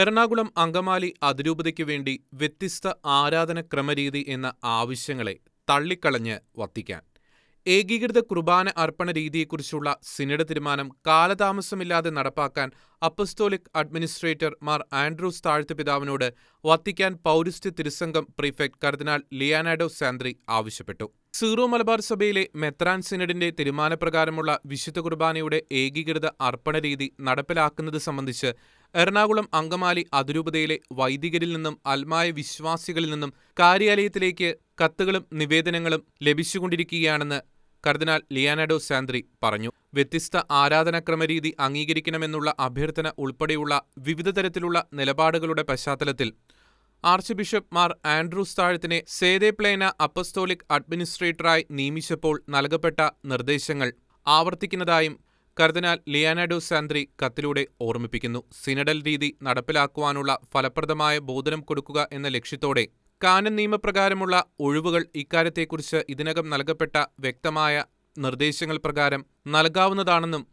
എറണാകുളം അങ്കമാലി അതിരൂപതയ്ക്കു വേണ്ടി വ്യത്യസ്ത ആരാധനക്രമരീതി എന്ന ആവശ്യങ്ങളെ തള്ളിക്കളഞ്ഞ് വത്തിക്കാൻ ഏകീകൃത കുർബാന അർപ്പണ രീതിയെക്കുറിച്ചുള്ള സിനഡ് തീരുമാനം കാലതാമസമില്ലാതെ നടപ്പാക്കാൻ അപ്പസ്തോലിക് അഡ്മിനിസ്ട്രേറ്റർ മാർ ആൻഡ്രൂസ് പിതാവിനോട് വത്തിക്കാൻ പൗരസ്ത്യ തിരുസംഘം പ്രീഫെക്ട് കർദിനാൾ ലിയാനാഡോ സാന്ദ്രി ആവശ്യപ്പെട്ടു സീറോ മലബാർ സഭയിലെ മെത്രാൻ സിനഡിന്റെ തീരുമാനപ്രകാരമുള്ള വിശുദ്ധ കുർബാനയുടെ ഏകീകൃത അർപ്പണ രീതി നടപ്പിലാക്കുന്നത് സംബന്ധിച്ച് എറണാകുളം അങ്കമാലി അതിരൂപതയിലെ വൈദികരിൽ നിന്നും അൽമായ വിശ്വാസികളിൽ നിന്നും കാര്യാലയത്തിലേക്ക് കത്തുകളും നിവേദനങ്ങളും ലഭിച്ചുകൊണ്ടിരിക്കുകയാണെന്ന് കർദിനാൽ ലിയാനഡോ സാന്ദ്രി പറഞ്ഞു വ്യത്യസ്ത ആരാധനാക്രമരീതി അംഗീകരിക്കണമെന്നുള്ള അഭ്യർത്ഥന ഉൾപ്പെടെയുള്ള വിവിധ തരത്തിലുള്ള നിലപാടുകളുടെ പശ്ചാത്തലത്തിൽ ആർച്ച് ബിഷപ്പ് മാർ ആൻഡ്രൂസ് താഴത്തിനെ പ്ലേന അപ്പസ്തോലിക് അഡ്മിനിസ്ട്രേറ്ററായി നിയമിച്ചപ്പോൾ നൽകപ്പെട്ട നിർദ്ദേശങ്ങൾ ആവർത്തിക്കുന്നതായും കർദിനാൽ ലിയാനഡോ സാന്ദ്രി കത്തിലൂടെ ഓർമ്മിപ്പിക്കുന്നു സിനഡൽ രീതി നടപ്പിലാക്കുവാനുള്ള ഫലപ്രദമായ ബോധനം കൊടുക്കുക എന്ന ലക്ഷ്യത്തോടെ കാനൻ നിയമപ്രകാരമുള്ള ഒഴിവുകൾ ഇക്കാര്യത്തെക്കുറിച്ച് ഇതിനകം നൽകപ്പെട്ട വ്യക്തമായ നിർദ്ദേശങ്ങൾ പ്രകാരം നൽകാവുന്നതാണെന്നും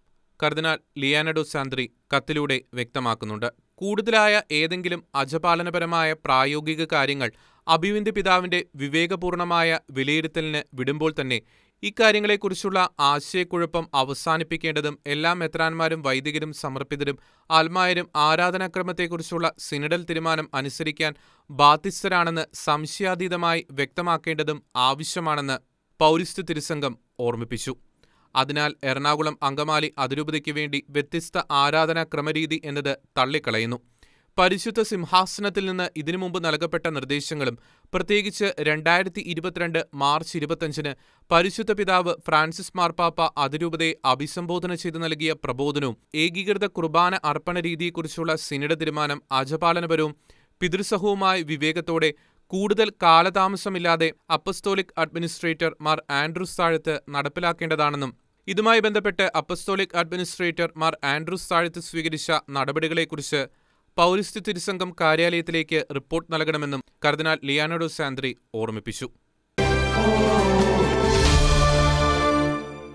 കർദിനാൽ ലിയാനഡോ സാന്ദ്രി കത്തിലൂടെ വ്യക്തമാക്കുന്നുണ്ട് കൂടുതലായ ഏതെങ്കിലും അജപാലനപരമായ പ്രായോഗിക കാര്യങ്ങൾ അബിവിന്റെ പിതാവിന്റെ വിവേകപൂർണമായ വിലയിരുത്തലിന് വിടുമ്പോൾ തന്നെ ഇക്കാര്യങ്ങളെക്കുറിച്ചുള്ള ആശയക്കുഴപ്പം അവസാനിപ്പിക്കേണ്ടതും എല്ലാ മെത്രാന്മാരും വൈദികരും സമർപ്പിതരും ആത്മായരും ആരാധനാക്രമത്തെക്കുറിച്ചുള്ള സിനഡൽ തീരുമാനം അനുസരിക്കാൻ ബാധ്യസ്ഥരാണെന്ന് സംശയാതീതമായി വ്യക്തമാക്കേണ്ടതും ആവശ്യമാണെന്ന് പൗരസ്ത്യ തിരുസംഘം ഓർമ്മിപ്പിച്ചു അതിനാൽ എറണാകുളം അങ്കമാലി അതിരൂപതയ്ക്ക് വേണ്ടി വ്യത്യസ്ത ആരാധനാ ക്രമരീതി എന്നത് തള്ളിക്കളയുന്നു പരിശുദ്ധ സിംഹാസനത്തിൽ നിന്ന് ഇതിനു മുമ്പ് നൽകപ്പെട്ട നിർദ്ദേശങ്ങളും പ്രത്യേകിച്ച് രണ്ടായിരത്തി ഇരുപത്തിരണ്ട് മാർച്ച് ഇരുപത്തഞ്ചിന് പരിശുദ്ധ പിതാവ് ഫ്രാൻസിസ് മാർപ്പാപ്പ അതിരൂപതയെ അഭിസംബോധന ചെയ്ത് നൽകിയ പ്രബോധനവും ഏകീകൃത കുർബാന അർപ്പണ രീതിയെക്കുറിച്ചുള്ള സിനിഡ തീരുമാനം അജപാലനപരവും പിതൃസഹവുമായ വിവേകത്തോടെ കൂടുതൽ കാലതാമസമില്ലാതെ അപ്പസ്തോലിക് അഡ്മിനിസ്ട്രേറ്റർ മാർ ആൻഡ്രൂസ് താഴത്ത് നടപ്പിലാക്കേണ്ടതാണെന്നും ഇതുമായി ബന്ധപ്പെട്ട് അപ്പസ്തോലിക് അഡ്മിനിസ്ട്രേറ്റർ മാർ ആൻഡ്രൂസ് താഴത്ത് സ്വീകരിച്ച നടപടികളെക്കുറിച്ച് പൗരസ്ത്യ തിരുസംഘം കാര്യാലയത്തിലേക്ക് റിപ്പോർട്ട് നൽകണമെന്നും കർദിനാൽ ലിയാനോഡോ സാന്ദ്രി ഓർമ്മിപ്പിച്ചു